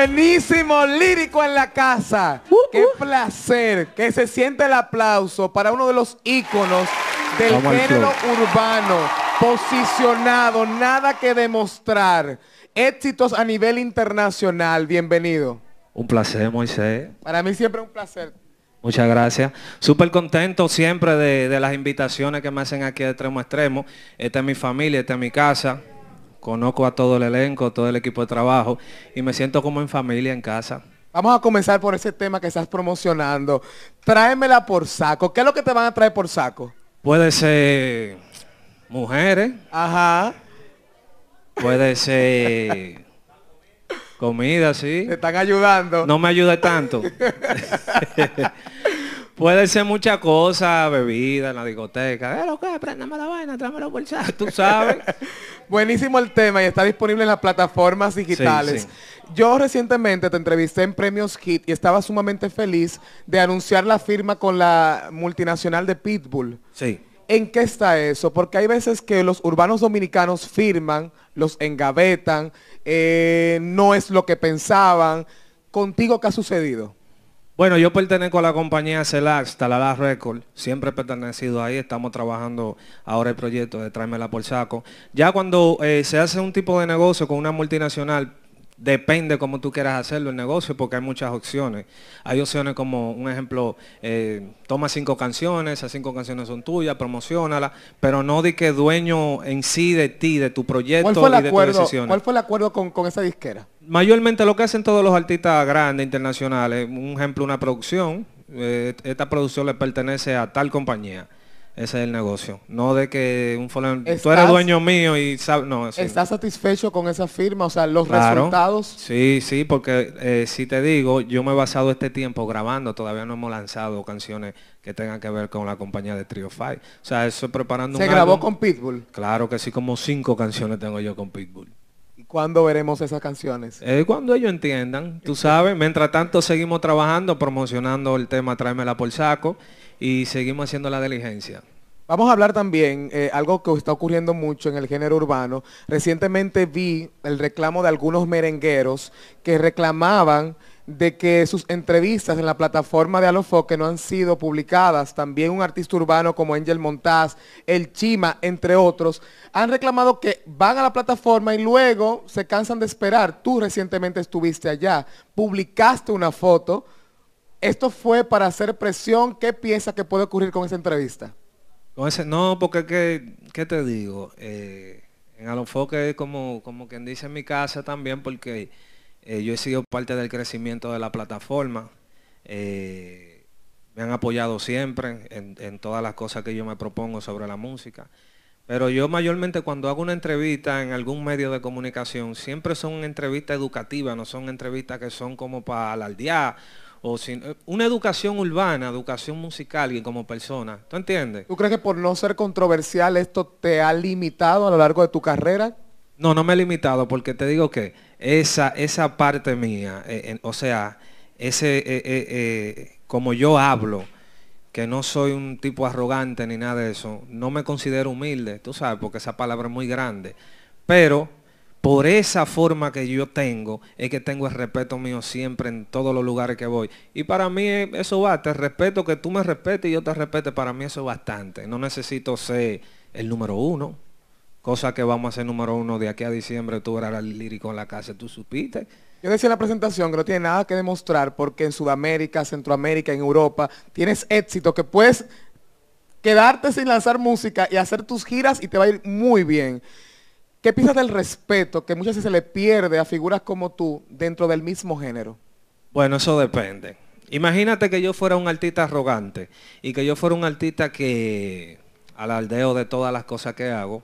Buenísimo lírico en la casa. Uh, uh. Qué placer que se siente el aplauso para uno de los íconos del género urbano, posicionado, nada que demostrar, éxitos a nivel internacional. Bienvenido. Un placer, Moisés. Para mí siempre un placer. Muchas gracias. Súper contento siempre de, las invitaciones que me hacen aquí de extremo a extremo. Esta es mi familia, esta es mi casa conozco a todo el elenco, todo el equipo de trabajo y me siento como en familia, en casa. Vamos a comenzar por ese tema que estás promocionando. Tráemela por saco. ¿Qué es lo que te van a traer por saco? Puede ser mujeres. Ajá. Puede ser comida, sí. Te están ayudando. No me ayuda tanto. Puede ser mucha cosa, bebida en la discoteca. Eh, lo que, Préndame la vaina, tráeme tú sabes. Buenísimo el tema y está disponible en las plataformas digitales. Yo recientemente te entrevisté en Premios Hit y estaba sumamente feliz de anunciar la firma con la multinacional de Pitbull. Sí. ¿En qué está eso? Porque hay veces que los urbanos dominicanos firman, los engavetan, eh, no es lo que pensaban. ¿Contigo qué ha sucedido? Bueno, yo pertenezco a la compañía CELAX, la Records, siempre he pertenecido ahí, estamos trabajando ahora el proyecto de Tráemela por Saco. Ya cuando eh, se hace un tipo de negocio con una multinacional, depende cómo tú quieras hacerlo el negocio, porque hay muchas opciones. Hay opciones como, un ejemplo, eh, toma cinco canciones, esas cinco canciones son tuyas, promocionala, pero no di que dueño en sí de ti, de tu proyecto y de tus ¿Cuál fue el acuerdo con esa disquera? mayormente lo que hacen todos los artistas grandes, internacionales, un ejemplo, una producción, eh, esta producción le pertenece a tal compañía. Ese es el negocio. No de que un fulano, tú eres dueño mío y sabes, no. ¿Estás satisfecho con esa firma? O sea, los resultados. Sí, sí, porque eh, si te digo, yo me he basado este tiempo grabando, todavía no hemos lanzado canciones que tengan que ver con la compañía de Trio Five. O sea, eso preparando ¿Se grabó con Pitbull? Claro que sí, como cinco canciones tengo yo con Pitbull. ¿Cuándo veremos esas canciones? cuando ellos entiendan, tú sabes. Mientras tanto seguimos trabajando, promocionando el tema Tráemela por saco y seguimos haciendo la diligencia. Vamos a hablar también eh, algo que está ocurriendo mucho en el género urbano. Recientemente vi el reclamo de algunos merengueros que reclamaban de que sus entrevistas en la plataforma de Alofoque no han sido publicadas. También un artista urbano como Angel Montaz, El Chima, entre otros, han reclamado que van a la plataforma y luego se cansan de esperar. Tú recientemente estuviste allá, publicaste una foto. ¿Esto fue para hacer presión? ¿Qué piensas que puede ocurrir con esa entrevista? no, porque ¿qué, te digo? Eh, en Alofoque, como, como quien dice en mi casa también, porque eh, yo he sido parte del crecimiento de la plataforma. Eh, me han apoyado siempre en, todas las cosas que yo me propongo sobre la música. Pero yo mayormente cuando hago una entrevista en algún medio de comunicación, siempre son entrevistas educativas, no son entrevistas que son como para alardear. O eh, una educación urbana, educación musical y como persona. ¿Tú entiendes? ¿Tú crees que por no ser controversial esto te ha limitado a lo largo de tu carrera? No, no me he limitado porque te digo que esa, esa parte mía, eh, o sea, ese, eh, eh, como yo hablo, que no soy un tipo arrogante ni nada de eso, no me considero humilde, tú sabes, porque esa palabra es muy grande, pero por esa forma que yo tengo, es que tengo el respeto mío siempre en todos los lugares que voy. Y para mí eso va, te respeto que tú me respetes y yo te respete, para mí eso es bastante. No necesito ser el número uno. Cosa que vamos a hacer número uno de aquí a diciembre, tú eras el lírico en la casa, tú supiste. Yo decía en la presentación que no tiene nada que demostrar porque en Sudamérica, Centroamérica, en Europa, tienes éxito que puedes quedarte sin lanzar música y hacer tus giras y te va a ir muy bien. ¿Qué piensas del respeto que muchas veces se le pierde a figuras como tú dentro del mismo género? Bueno, eso depende. Imagínate que yo fuera un artista arrogante y que yo fuera un artista que al aldeo de todas las cosas que hago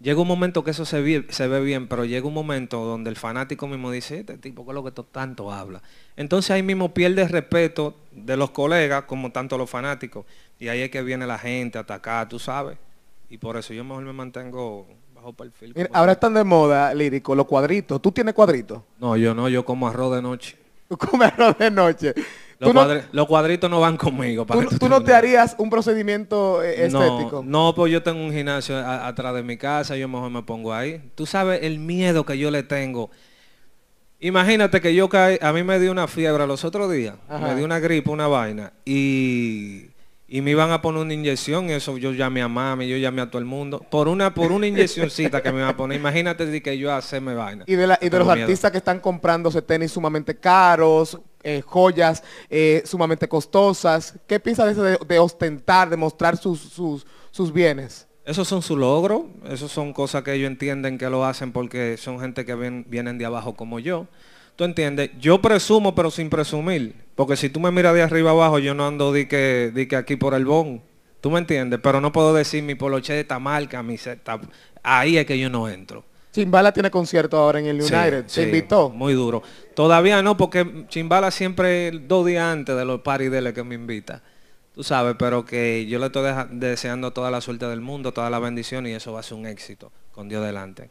Llega un momento que eso se, ve bien, pero llega un momento donde el fanático mismo dice, este tipo que es lo que tanto habla. Entonces ahí mismo pierde el respeto de los colegas como tanto los fanáticos. Y ahí es que viene la gente a atacar, tú sabes. Y por eso yo mejor me mantengo bajo perfil. ahora están de moda, lírico, los cuadritos. ¿Tú tienes cuadritos? No, yo no, yo como arroz de noche. Como arroz de noche? Los, cuadritos no van conmigo. tú, no te harías un procedimiento eh, estético? No, no, pues yo tengo un gimnasio atrás de mi casa, yo mejor me pongo ahí. Tú sabes el miedo que yo le tengo. Imagínate que yo caí, a mí me dio una fiebre los otros días, me dio una gripe, una vaina, y, y, me iban a poner una inyección, eso yo llamé a mami, yo llamé a todo el mundo, por una por una inyeccióncita que me iban a poner, imagínate que yo hacerme vaina. Y de, de los artistas que están comprándose tenis sumamente caros, eh, joyas eh, sumamente costosas. ¿Qué piensa de ostentar, de mostrar sus, sus, bienes? Esos son su logro, esos son cosas que ellos entienden que lo hacen porque son gente que vienen de abajo como yo. ¿Tú entiendes? Yo presumo, pero sin presumir. Porque si tú me miras de arriba abajo, yo no ando de que, di que aquí por el bon. ¿Tú me entiendes? Pero no puedo decir mi poloche de esta marca, Ahí es que yo no entro. Chimbala tiene concierto ahora en el United. Se invitó? Muy duro. Todavía no, porque Chimbala siempre dos días antes de los parideles que me invita. Tú sabes, pero que yo le estoy deseando toda la suerte del mundo, toda la bendición y eso va a ser un éxito. Con Dios delante.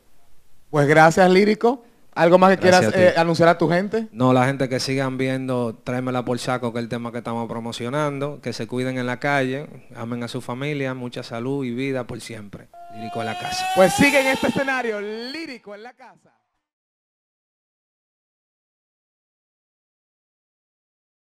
Pues gracias, Lírico. ¿Algo más que quieras eh, anunciar a tu gente? No, la gente que sigan viendo, tráemela por saco, que es el tema que estamos promocionando, que se cuiden en la calle, amen a su familia, mucha salud y vida por siempre. Lírico en la casa. Pues sigue en este escenario, lírico en la casa.